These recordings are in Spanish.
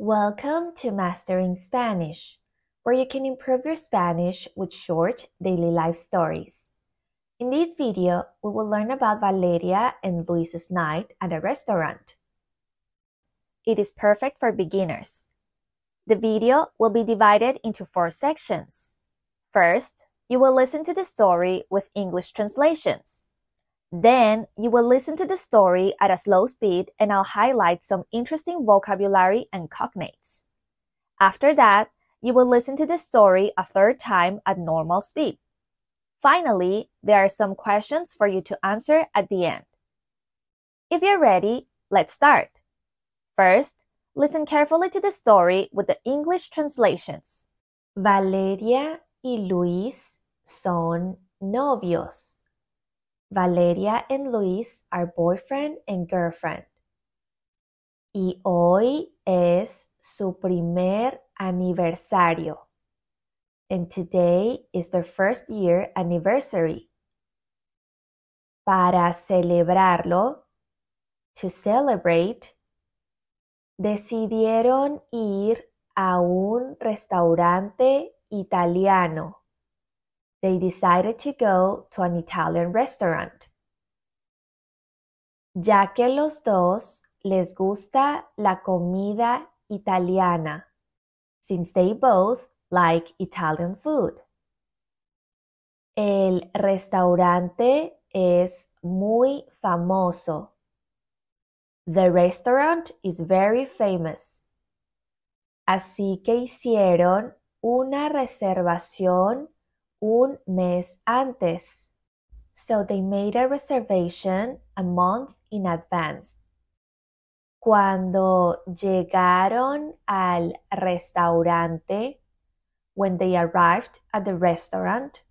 Welcome to Mastering Spanish, where you can improve your Spanish with short daily life stories. In this video, we will learn about Valeria and Luis's night at a restaurant. It is perfect for beginners. The video will be divided into four sections. First, you will listen to the story with English translations. Then you will listen to the story at a slow speed and I'll highlight some interesting vocabulary and cognates. After that, you will listen to the story a third time at normal speed. Finally, there are some questions for you to answer at the end. If you're ready, let's start. First, listen carefully to the story with the English translations. Valeria y Luis son novios. Valeria and Luis are boyfriend and girlfriend. Y hoy es su primer aniversario. And today is their first year anniversary. Para celebrarlo, to celebrate, decidieron ir a un restaurante italiano they decided to go to an Italian restaurant. Ya que los dos les gusta la comida italiana, since they both like Italian food. El restaurante es muy famoso. The restaurant is very famous. Así que hicieron una reservación un mes antes. So they made a reservation a month in advance. Cuando llegaron al restaurante, when they arrived at the restaurant,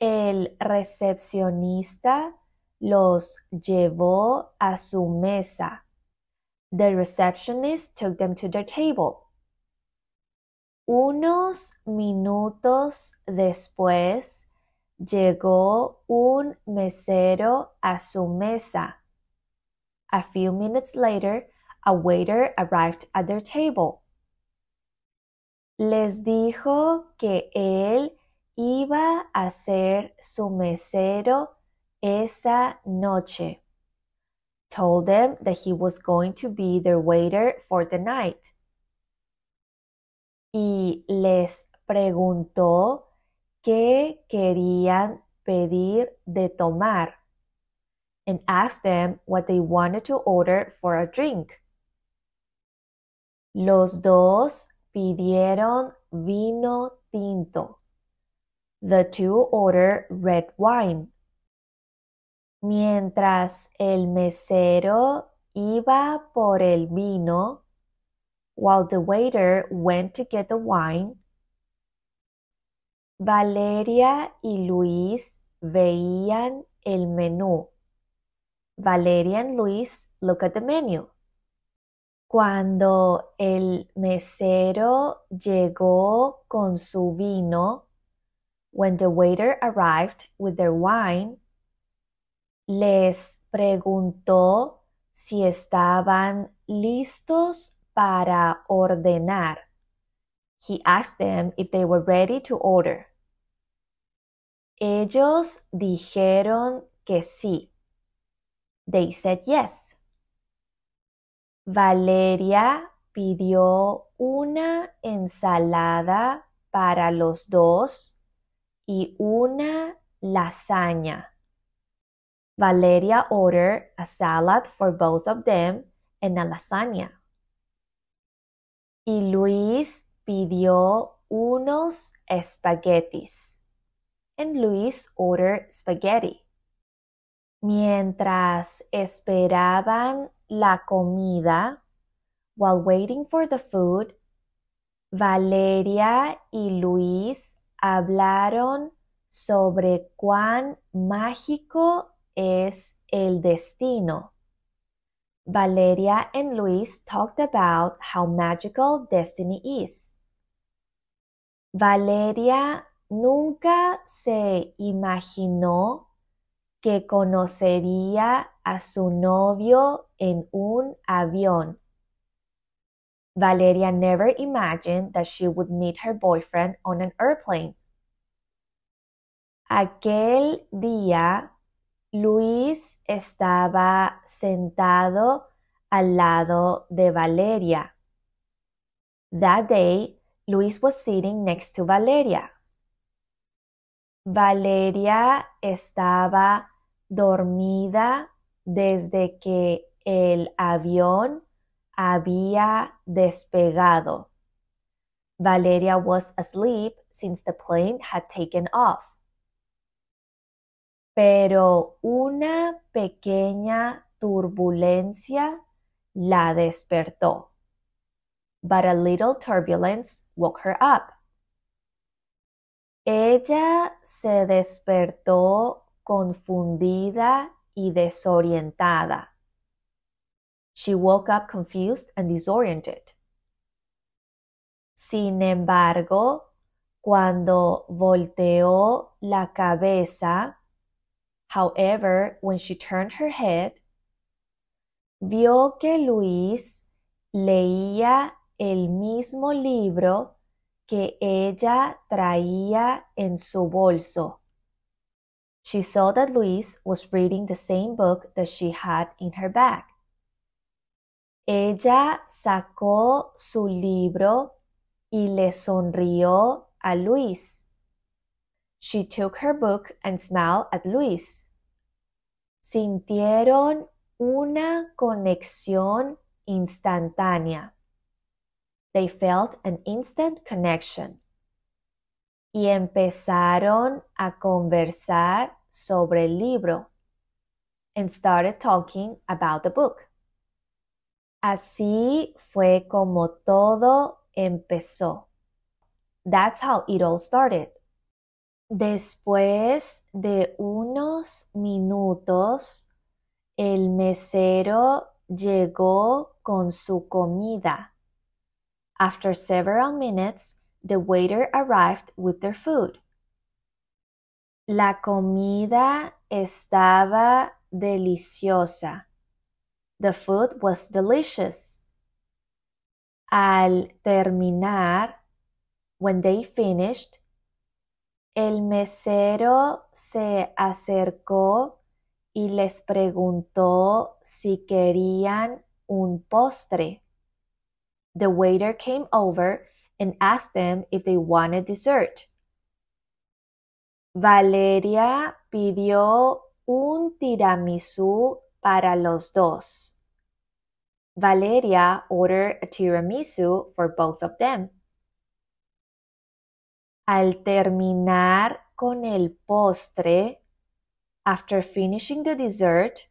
el recepcionista los llevó a su mesa. The receptionist took them to their table. Unos minutos después llegó un mesero a su mesa. A few minutes later, a waiter arrived at their table. Les dijo que él iba a ser su mesero esa noche. Told them that he was going to be their waiter for the night y les preguntó qué querían pedir de tomar and asked them what they wanted to order for a drink. Los dos pidieron vino tinto. The two ordered red wine. Mientras el mesero iba por el vino, while the waiter went to get the wine, Valeria y Luis veían el menú. Valeria and Luis look at the menu. Cuando el mesero llegó con su vino, when the waiter arrived with their wine, les preguntó si estaban listos para ordenar. He asked them if they were ready to order. Ellos dijeron que sí. They said yes. Valeria pidió una ensalada para los dos y una lasaña. Valeria ordered a salad for both of them and a lasagna y Luis pidió unos espaguetis. And Luis ordered spaghetti. Mientras esperaban la comida, while waiting for the food, Valeria y Luis hablaron sobre cuán mágico es el destino. Valeria and Luis talked about how magical destiny is. Valeria nunca se imaginó que conocería a su novio en un avión. Valeria never imagined that she would meet her boyfriend on an airplane. Aquel día Luis estaba sentado al lado de Valeria. That day, Luis was sitting next to Valeria. Valeria estaba dormida desde que el avión había despegado. Valeria was asleep since the plane had taken off pero una pequeña turbulencia la despertó. But a little turbulence woke her up. Ella se despertó confundida y desorientada. She woke up confused and disoriented. Sin embargo, cuando volteó la cabeza, However, when she turned her head, vio que Luis leía el mismo libro que ella traía en su bolso. She saw that Luis was reading the same book that she had in her bag. Ella sacó su libro y le sonrió a Luis. She took her book and smiled at Luis. Sintieron una conexión instantánea. They felt an instant connection. Y empezaron a conversar sobre el libro and started talking about the book. Así fue como todo empezó. That's how it all started. Después de unos minutos, el mesero llegó con su comida. After several minutes, the waiter arrived with their food. La comida estaba deliciosa. The food was delicious. Al terminar, when they finished, el mesero se acercó y les preguntó si querían un postre. The waiter came over and asked them if they wanted dessert. Valeria pidió un tiramisú para los dos. Valeria ordered a tiramisu for both of them al terminar con el postre, after finishing the dessert,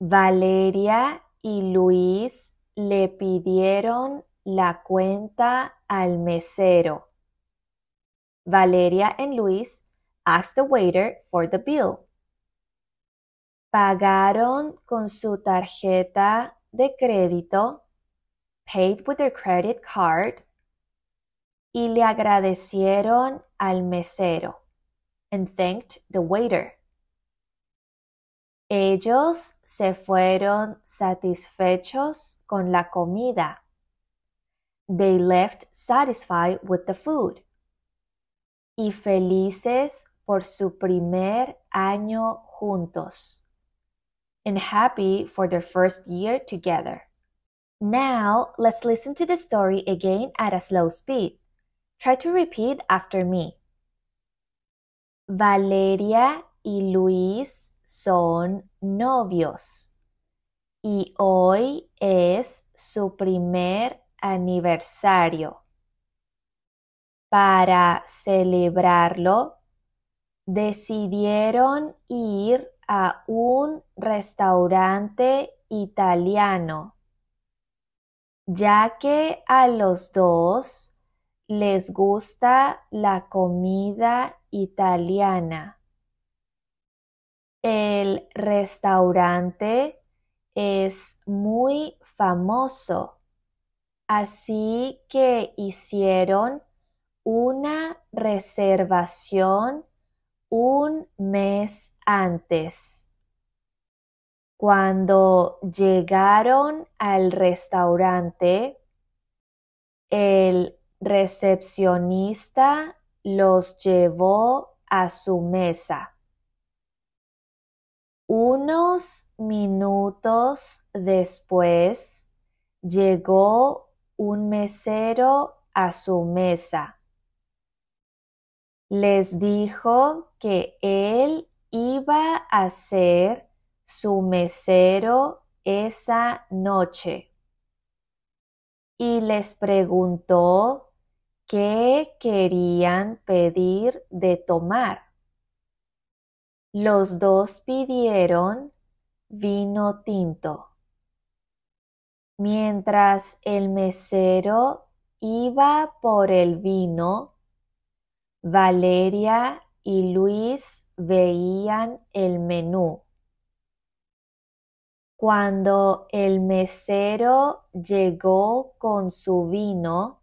Valeria y Luis le pidieron la cuenta al mesero. Valeria and Luis asked the waiter for the bill. Pagaron con su tarjeta de crédito, paid with their credit card, y le agradecieron al mesero and thanked the waiter. Ellos se fueron satisfechos con la comida. They left satisfied with the food. Y felices por su primer año juntos. And happy for their first year together. Now, let's listen to the story again at a slow speed. Try to repeat after me. Valeria y Luis son novios y hoy es su primer aniversario. Para celebrarlo, decidieron ir a un restaurante italiano, ya que a los dos les gusta la comida italiana. El restaurante es muy famoso, así que hicieron una reservación un mes antes. Cuando llegaron al restaurante, el recepcionista los llevó a su mesa. Unos minutos después llegó un mesero a su mesa. Les dijo que él iba a ser su mesero esa noche y les preguntó ¿Qué querían pedir de tomar? Los dos pidieron vino tinto. Mientras el mesero iba por el vino, Valeria y Luis veían el menú. Cuando el mesero llegó con su vino,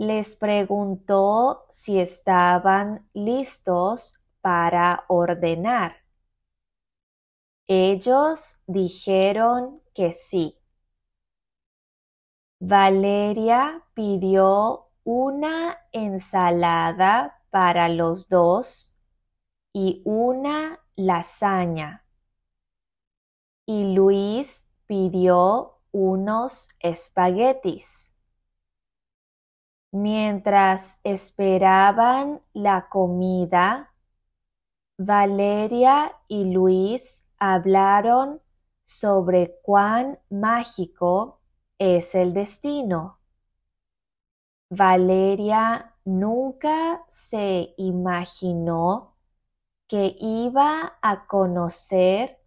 les preguntó si estaban listos para ordenar. Ellos dijeron que sí. Valeria pidió una ensalada para los dos y una lasaña. Y Luis pidió unos espaguetis. Mientras esperaban la comida, Valeria y Luis hablaron sobre cuán mágico es el destino. Valeria nunca se imaginó que iba a conocer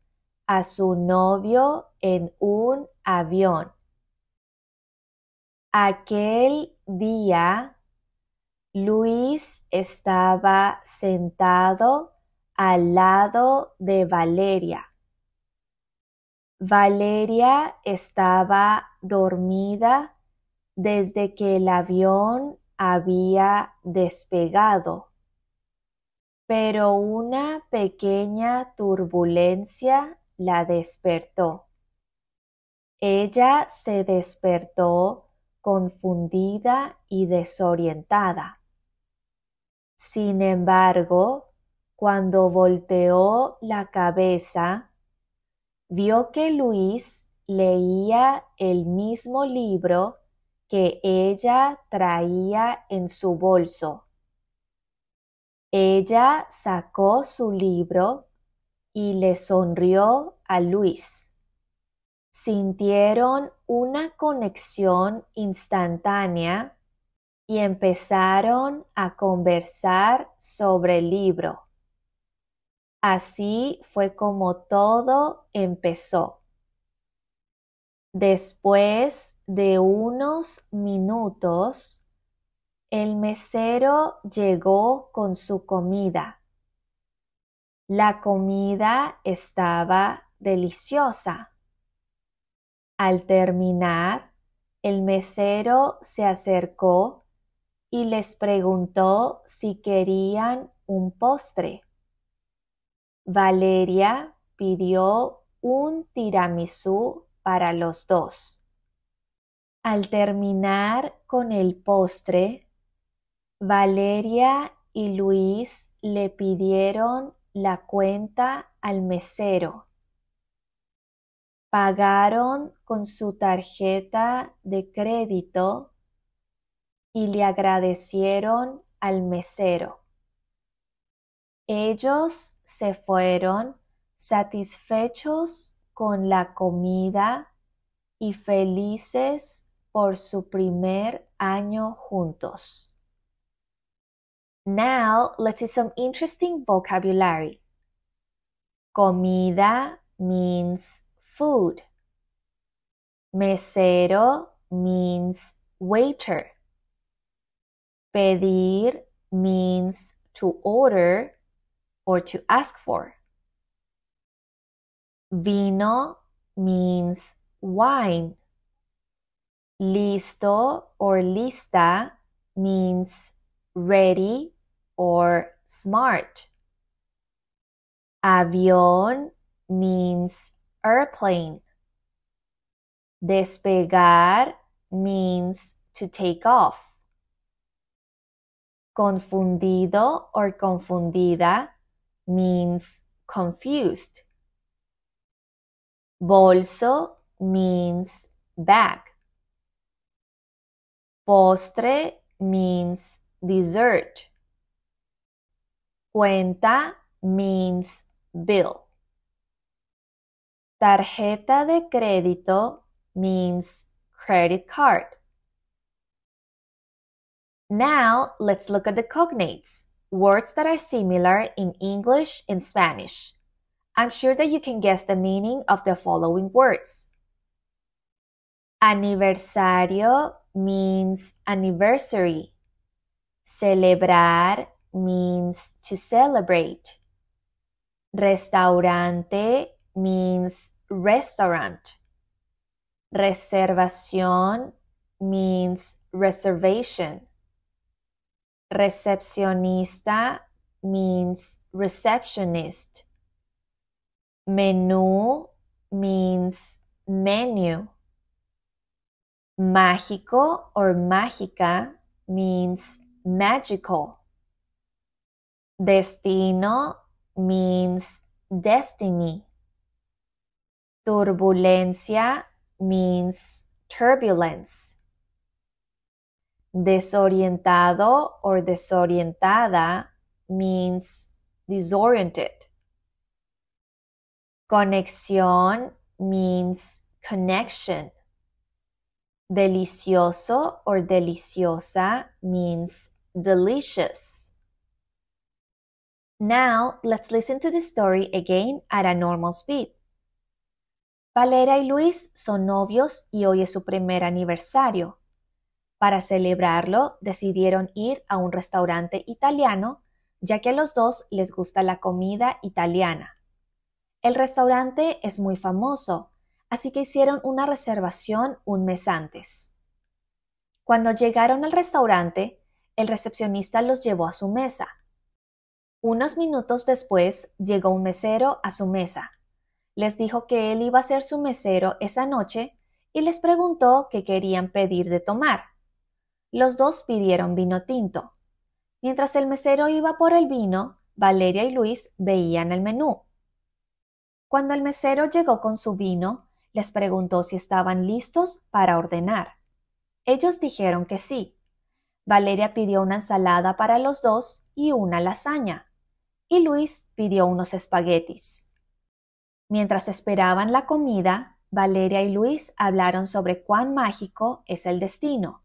a su novio en un avión. Aquel día Luis estaba sentado al lado de Valeria. Valeria estaba dormida desde que el avión había despegado, pero una pequeña turbulencia la despertó. Ella se despertó confundida y desorientada. Sin embargo, cuando volteó la cabeza, vio que Luis leía el mismo libro que ella traía en su bolso. Ella sacó su libro y le sonrió a Luis sintieron una conexión instantánea y empezaron a conversar sobre el libro. Así fue como todo empezó. Después de unos minutos, el mesero llegó con su comida. La comida estaba deliciosa. Al terminar, el mesero se acercó y les preguntó si querían un postre. Valeria pidió un tiramisú para los dos. Al terminar con el postre, Valeria y Luis le pidieron la cuenta al mesero pagaron con su tarjeta de crédito y le agradecieron al mesero. Ellos se fueron satisfechos con la comida y felices por su primer año juntos. Now let's see some interesting vocabulary. Comida means food. Mesero means waiter. Pedir means to order or to ask for. Vino means wine. Listo or lista means ready or smart. Avión means airplane. Despegar means to take off. Confundido or confundida means confused. Bolso means bag. Postre means dessert. Cuenta means bill. Tarjeta de crédito means credit card. Now let's look at the cognates, words that are similar in English and Spanish. I'm sure that you can guess the meaning of the following words. Aniversario means anniversary. Celebrar means to celebrate. Restaurante means restaurant. Reservación means reservation. Recepcionista means receptionist. Menú means menu. Mágico or mágica means magical. Destino means destiny. Turbulencia means turbulence. Desorientado or desorientada means disoriented. Conexión means connection. Delicioso or deliciosa means delicious. Now let's listen to the story again at a normal speed. Valera y Luis son novios y hoy es su primer aniversario. Para celebrarlo, decidieron ir a un restaurante italiano, ya que a los dos les gusta la comida italiana. El restaurante es muy famoso, así que hicieron una reservación un mes antes. Cuando llegaron al restaurante, el recepcionista los llevó a su mesa. Unos minutos después llegó un mesero a su mesa les dijo que él iba a ser su mesero esa noche y les preguntó qué querían pedir de tomar. Los dos pidieron vino tinto. Mientras el mesero iba por el vino, Valeria y Luis veían el menú. Cuando el mesero llegó con su vino, les preguntó si estaban listos para ordenar. Ellos dijeron que sí. Valeria pidió una ensalada para los dos y una lasaña, y Luis pidió unos espaguetis. Mientras esperaban la comida, Valeria y Luis hablaron sobre cuán mágico es el destino.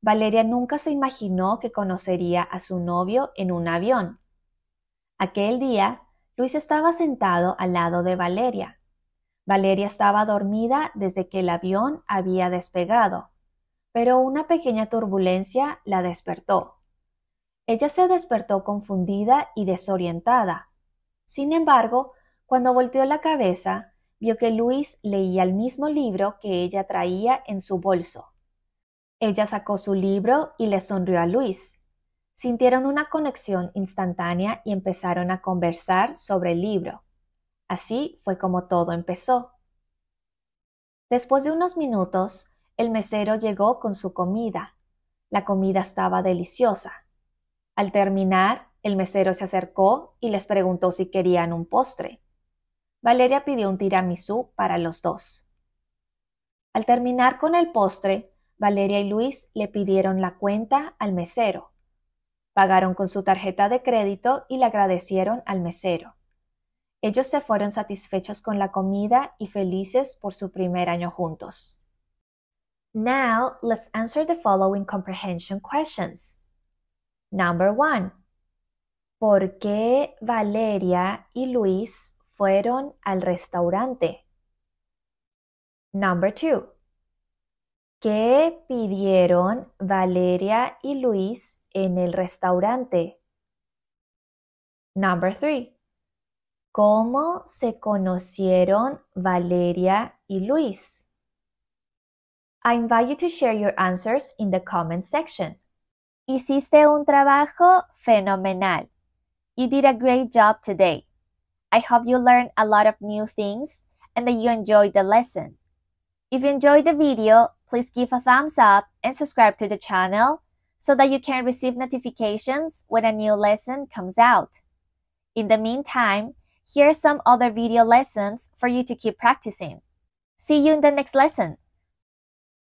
Valeria nunca se imaginó que conocería a su novio en un avión. Aquel día, Luis estaba sentado al lado de Valeria. Valeria estaba dormida desde que el avión había despegado, pero una pequeña turbulencia la despertó. Ella se despertó confundida y desorientada. Sin embargo, cuando volteó la cabeza, vio que Luis leía el mismo libro que ella traía en su bolso. Ella sacó su libro y le sonrió a Luis. Sintieron una conexión instantánea y empezaron a conversar sobre el libro. Así fue como todo empezó. Después de unos minutos, el mesero llegó con su comida. La comida estaba deliciosa. Al terminar, el mesero se acercó y les preguntó si querían un postre. Valeria pidió un tiramisú para los dos. Al terminar con el postre, Valeria y Luis le pidieron la cuenta al mesero. Pagaron con su tarjeta de crédito y le agradecieron al mesero. Ellos se fueron satisfechos con la comida y felices por su primer año juntos. Now, let's answer the following comprehension questions. Number one. ¿Por qué Valeria y Luis fueron al restaurante? Number two. ¿Qué pidieron Valeria y Luis en el restaurante? Number three. ¿Cómo se conocieron Valeria y Luis? I invite you to share your answers in the comment section. Hiciste un trabajo fenomenal. You did a great job today. I hope you learned a lot of new things and that you enjoyed the lesson. If you enjoyed the video, please give a thumbs up and subscribe to the channel so that you can receive notifications when a new lesson comes out. In the meantime, here are some other video lessons for you to keep practicing. See you in the next lesson.